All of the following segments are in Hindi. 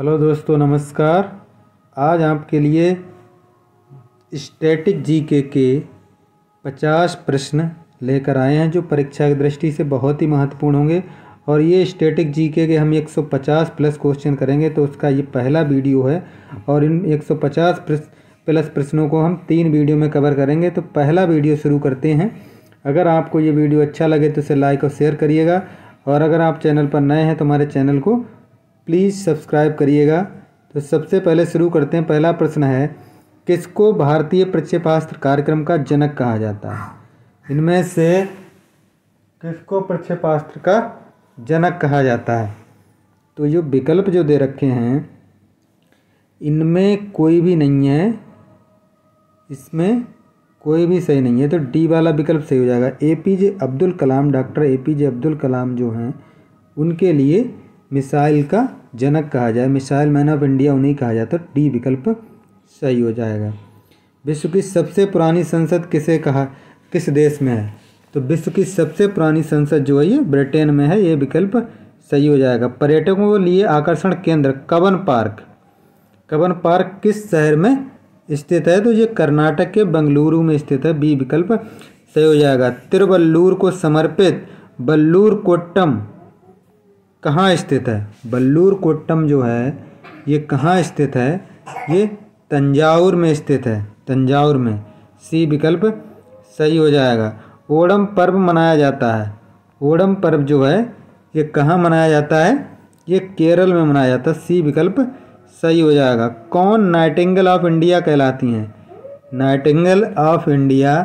हेलो दोस्तों नमस्कार आज आपके लिए स्टैटिक जीके के पचास प्रश्न लेकर आए हैं जो परीक्षा की दृष्टि से बहुत ही महत्वपूर्ण होंगे और ये स्टैटिक जीके के हम 150 प्लस क्वेश्चन करेंगे तो उसका ये पहला वीडियो है और इन 150 प्लस प्रश्नों को हम तीन वीडियो में कवर करेंगे तो पहला वीडियो शुरू करते हैं अगर आपको ये वीडियो अच्छा लगे तो इसे लाइक और शेयर करिएगा और अगर आप चैनल पर नए हैं तो हमारे चैनल को प्लीज़ सब्सक्राइब करिएगा तो सबसे पहले शुरू करते हैं पहला प्रश्न है किसको भारतीय प्रक्षेपास्त्र कार्यक्रम का जनक कहा जाता है इनमें से किसको प्रक्षेपास्त्र का जनक कहा जाता है तो जो विकल्प जो दे रखे हैं इनमें कोई भी नहीं है इसमें कोई भी सही नहीं है तो डी वाला विकल्प सही हो जाएगा A P J Abdul Kalam doctor A P J Abdul Kalam जो हैं उनके लिए मिसाइल का जनक कहा जाए मिसाइल मैन ऑफ इंडिया उन्हें कहा जाए तो डी विकल्प सही हो जाएगा विश्व की सबसे पुरानी संसद किसे कहा किस देश में है तो विश्व की सबसे पुरानी संसद जो है ये ब्रिटेन में है ये विकल्प सही हो जाएगा पर्यटकों के लिए आकर्षण केंद्र कवन पार्क कवन पार्क किस शहर में स्थित है तो ये कर्नाटक के बंगलुरु में स्थित है बी विकल्प सही हो जाएगा तिरुवल्लूर को समर्पित बल्लूर कोट्टम कहाँ स्थित है बल्लूर कोट्टम जो है ये कहाँ स्थित है ये तंजावर में स्थित है तंजावर में सी विकल्प सही हो जाएगा ओणम पर्व मनाया जाता है ओणम पर्व जो है ये कहाँ मनाया जाता है ये केरल में मनाया जाता है सी विकल्प सही हो जाएगा कौन नाइटिंगल ऑफ इंडिया कहलाती हैं नाइटिंगल ऑफ इंडिया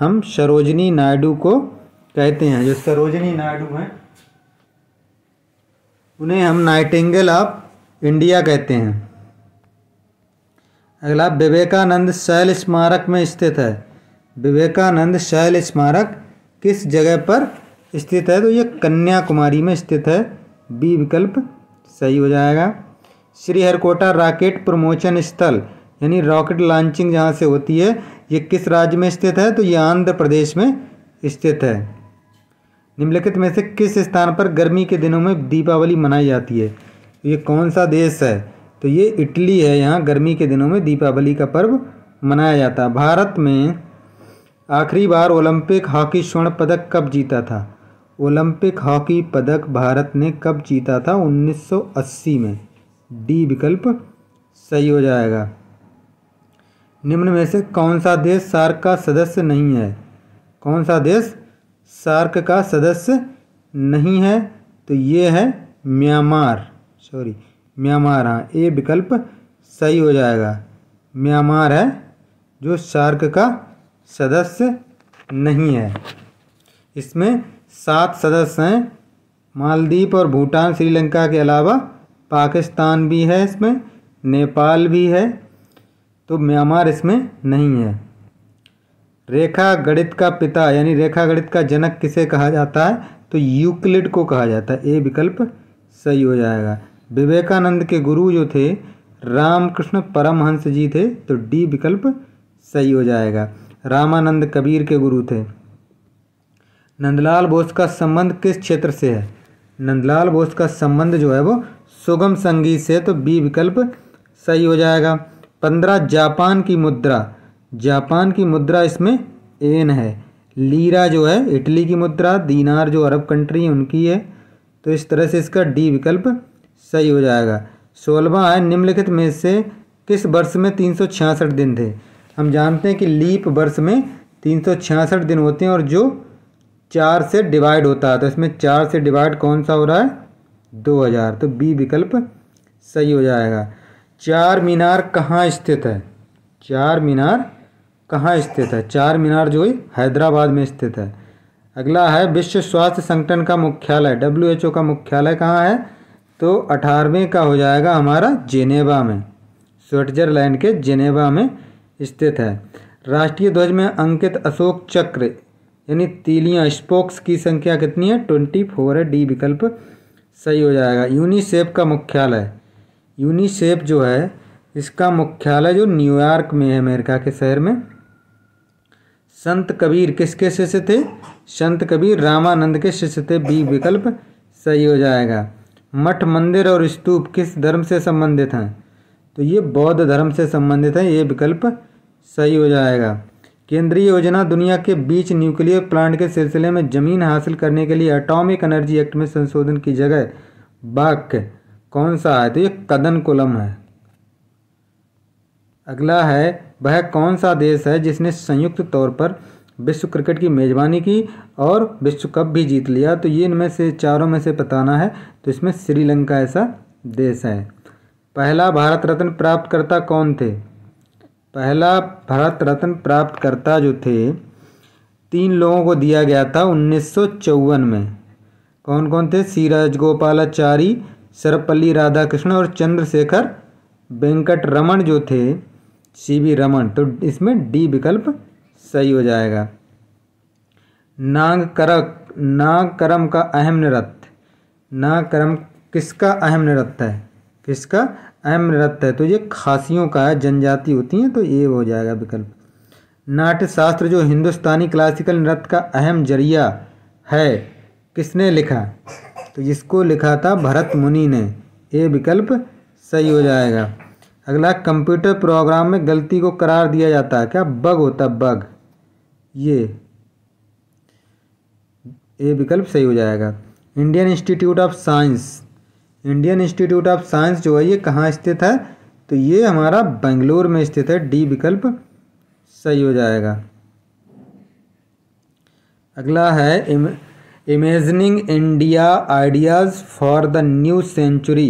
हम सरोजनी नायडू को कहते हैं जो सरोजनी नायडू हैं उन्हें हम नाइटिंगेल ऑफ इंडिया कहते हैं अगला विवेकानंद शैल स्मारक में स्थित है विवेकानंद शैल स्मारक किस जगह पर स्थित है तो ये कन्याकुमारी में स्थित है बी विकल्प सही हो जाएगा श्रीहरकोटा रॉकेट प्रमोशन स्थल यानी रॉकेट लॉन्चिंग जहाँ से होती है ये किस राज्य में स्थित है तो ये आंध्र प्रदेश में स्थित है निम्नलिखित में से किस स्थान पर गर्मी के दिनों में दीपावली मनाई जाती है तो ये कौन सा देश है तो ये इटली है यहाँ गर्मी के दिनों में दीपावली का पर्व मनाया जाता है भारत में आखिरी बार ओलंपिक हॉकी स्वर्ण पदक कब जीता था ओलंपिक हॉकी पदक भारत ने कब जीता था 1980 में डी विकल्प सही हो जाएगा निम्न में से कौन सा देश सार्क का सदस्य नहीं है कौन सा देश सार्क का सदस्य नहीं है तो ये है म्यांमार सॉरी म्यांमार हाँ ये विकल्प सही हो जाएगा म्यांमार है जो सार्क का सदस्य नहीं है इसमें सात सदस्य हैं मालदीप और भूटान श्रीलंका के अलावा पाकिस्तान भी है इसमें नेपाल भी है तो म्यांमार इसमें नहीं है रेखा गणित का पिता यानी रेखा गणित का जनक किसे कहा जाता है तो यूक्लिड को कहा जाता है ए विकल्प सही हो जाएगा विवेकानंद के गुरु जो थे रामकृष्ण परमहंस जी थे तो डी विकल्प सही हो जाएगा रामानंद कबीर के गुरु थे नंदलाल बोस का संबंध किस क्षेत्र से है नंदलाल बोस का संबंध जो है वो सुगम संगीत से तो बी विकल्प सही हो जाएगा पंद्रह जापान की मुद्रा जापान की मुद्रा इसमें एन है लीरा जो है इटली की मुद्रा दीनार जो अरब कंट्री है उनकी है तो इस तरह से इसका डी विकल्प सही हो जाएगा सोलवा है निम्नलिखित में से किस वर्ष में तीन सौ छियासठ दिन थे हम जानते हैं कि लीप वर्ष में तीन सौ छियासठ दिन होते हैं और जो चार से डिवाइड होता है तो इसमें चार से डिवाइड कौन सा हो रहा है दो हज़ार तो बी विकल्प सही हो जाएगा चार मीनार कहाँ स्थित है चार मीनार कहाँ स्थित है चार मीनार जो हुई हैदराबाद में स्थित है अगला है विश्व स्वास्थ्य संगठन का मुख्यालय डब्ल्यू एच ओ का मुख्यालय कहाँ है तो अठारहवें का हो जाएगा हमारा जेनेवा में स्विट्जरलैंड के जेनेवा में स्थित है राष्ट्रीय ध्वज में अंकित अशोक चक्र यानी तीलियाँ स्पोक्स की संख्या कितनी है ट्वेंटी फोर है डी विकल्प सही हो जाएगा यूनिसेफ का मुख्यालय यूनिसेफ जो है इसका मुख्यालय जो न्यूयॉर्क में है अमेरिका के शहर में संत कबीर किसके शिष्य थे संत कबीर रामानंद के शिष्य थे बी विकल्प सही हो जाएगा मठ मंदिर और स्तूप किस धर्म से संबंधित हैं तो ये बौद्ध धर्म से संबंधित हैं ये विकल्प सही हो जाएगा केंद्रीय योजना दुनिया के बीच न्यूक्लियर प्लांट के सिलसिले में जमीन हासिल करने के लिए एटॉमिक एनर्जी एक्ट में संशोधन की जगह वाक्य कौन सा है तो ये कदन कुलम है अगला है वह कौन सा देश है जिसने संयुक्त तौर पर विश्व क्रिकेट की मेज़बानी की और विश्व कप भी जीत लिया तो ये इनमें से चारों में से बताना है तो इसमें श्रीलंका ऐसा देश है पहला भारत रत्न प्राप्तकर्ता कौन थे पहला भारत रत्न प्राप्तकर्ता जो थे तीन लोगों को दिया गया था उन्नीस में कौन कौन थे सीराज गोपालाचारी सर्वपल्ली राधाकृष्ण और चंद्रशेखर वेंकट रमन जो थे सी वी रमन तो इसमें डी विकल्प सही हो जाएगा नाग करक नाग करम का अहम नृत्य नाग करम किसका अहम नृत्य है किसका अहम नृत्य है तो ये खासियों का है जनजाति होती हैं तो ये हो जाएगा विकल्प नाट्य शास्त्र जो हिंदुस्तानी क्लासिकल नृत्य का अहम जरिया है किसने लिखा तो जिसको लिखा था भरत मुनि ने ये विकल्प सही हो जाएगा अगला कंप्यूटर प्रोग्राम में गलती को करार दिया जाता है क्या बग होता है बग ये ये विकल्प सही हो जाएगा Indian Institute of Science Indian Institute of Science जो है ये कहाँ स्थित है तो ये हमारा बेंगलोर में स्थित है डी विकल्प सही हो जाएगा अगला है imagining India ideas for the new century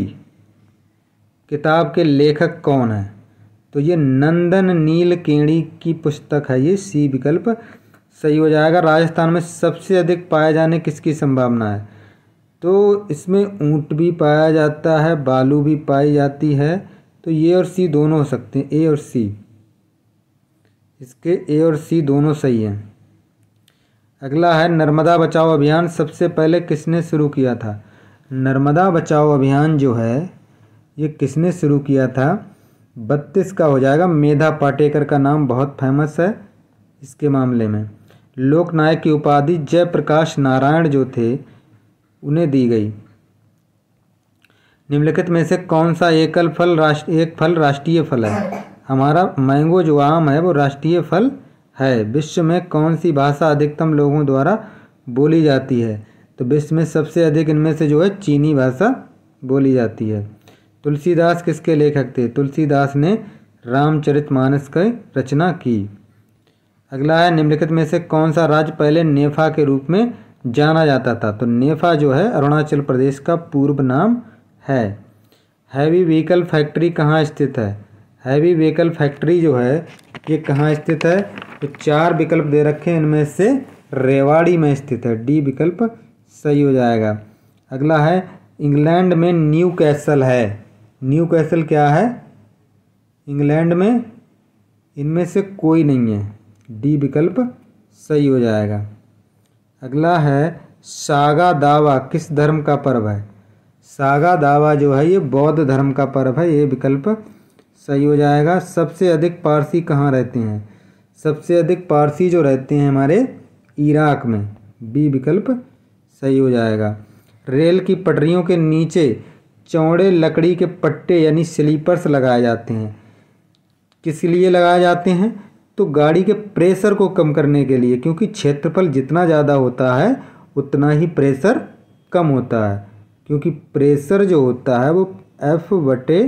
किताब के लेखक कौन हैं तो ये नंदन नील केणी की पुस्तक है ये सी विकल्प सही हो जाएगा राजस्थान में सबसे अधिक पाए जाने किसकी संभावना है तो इसमें ऊँट भी पाया जाता है बालू भी पाई जाती है तो ये और सी दोनों हो सकते हैं ए और सी इसके ए और सी दोनों सही हैं अगला है नर्मदा बचाओ अभियान सबसे पहले किसने शुरू किया था नर्मदा बचाओ अभियान जो है ये किसने शुरू किया था बत्तीस का हो जाएगा मेधा पाटेकर का नाम बहुत फेमस है इसके मामले में लोकनायक की उपाधि जयप्रकाश नारायण जो थे उन्हें दी गई निम्नलिखित में से कौन सा एकल फल राष्ट्र एक फल राष्ट्रीय फल है हमारा मैंगो जो आम है वो राष्ट्रीय फल है विश्व में कौन सी भाषा अधिकतम लोगों द्वारा बोली जाती है तो विश्व में सबसे अधिक इनमें से जो है चीनी भाषा बोली जाती है तुलसीदास किसके लेखक थे तुलसीदास ने रामचरितमानस की रचना की अगला है निम्नलिखित में से कौन सा राज्य पहले नेफा के रूप में जाना जाता था तो नेफा जो है अरुणाचल प्रदेश का पूर्व नाम है हैवी व्हीकल फैक्ट्री कहाँ स्थित है हैवी व्हीकल फैक्ट्री जो है ये कहाँ स्थित है तो चार विकल्प दे रखे हैं इनमें से रेवाड़ी में स्थित है डी विकल्प सही हो जाएगा अगला है इंग्लैंड में न्यू कैसल है न्यू कैसल क्या है इंग्लैंड में इनमें से कोई नहीं है डी विकल्प सही हो जाएगा अगला है सागा दावा किस धर्म का पर्व है सागा दावा जो है ये बौद्ध धर्म का पर्व है ये विकल्प सही हो जाएगा सबसे अधिक पारसी कहाँ रहते हैं सबसे अधिक पारसी जो रहते हैं हमारे इराक में बी विकल्प सही हो जाएगा रेल की पटरियों के नीचे चौड़े लकड़ी के पट्टे यानी स्लीपर्स लगाए जाते हैं किस लिए लगाए जाते हैं तो गाड़ी के प्रेशर को कम करने के लिए क्योंकि क्षेत्रफल जितना ज़्यादा होता है उतना ही प्रेशर कम होता है क्योंकि प्रेशर जो होता है वो एफ बटे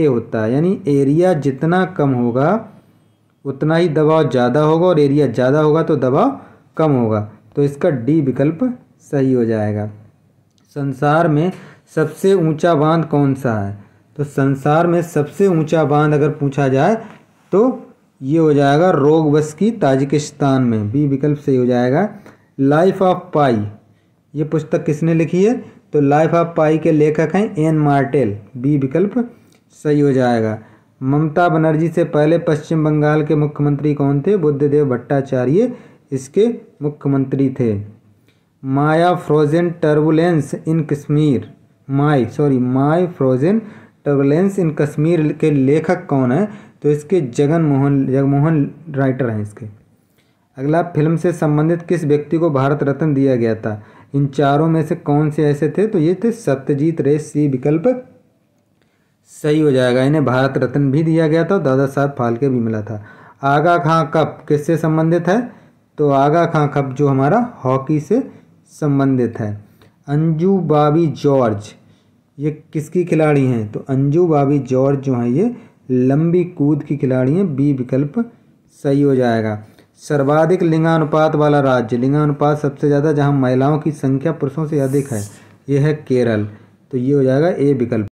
ए होता है यानी एरिया जितना कम होगा उतना ही दबाव ज़्यादा होगा और एरिया ज़्यादा होगा तो दबाव कम होगा तो इसका डी विकल्प सही हो जाएगा संसार में सबसे ऊंचा बांध कौन सा है तो संसार में सबसे ऊंचा बांध अगर पूछा जाए तो ये हो जाएगा रोग बस की ताजिकिस्तान में बी विकल्प सही हो जाएगा लाइफ ऑफ पाई ये पुस्तक किसने लिखी है तो लाइफ ऑफ पाई के लेखक हैं एन मार्टेल बी विकल्प सही हो जाएगा ममता बनर्जी से पहले पश्चिम बंगाल के मुख्यमंत्री कौन थे बुद्धदेव भट्टाचार्य इसके मुख्यमंत्री थे my frozen turbulence in Kashmir my sorry my frozen turbulence in Kashmir के लेखक कौन है तो इसके जगन मोहन जगमोहन राइटर हैं इसके अगला फिल्म से संबंधित किस व्यक्ति को भारत रत्न दिया गया था इन चारों में से कौन से ऐसे थे तो ये थे सत्यजीत रे सी विकल्प सही हो जाएगा इन्हें भारत रत्न भी दिया गया था और दादा साहब फालके भी मिला था आगा खां कप किससे संबंधित है तो आगा खां कप जो हमारा हॉकी से संबंधित है अंजू बाबी जॉर्ज ये किसकी खिलाड़ी हैं तो अंजू बाबी जॉर्ज जो हैं ये लंबी कूद की खिलाड़ी हैं बी विकल्प सही हो जाएगा सर्वाधिक लिंगानुपात वाला राज्य लिंगानुपात सबसे ज़्यादा जहाँ महिलाओं की संख्या पुरुषों से अधिक है यह है केरल तो ये हो जाएगा ए विकल्प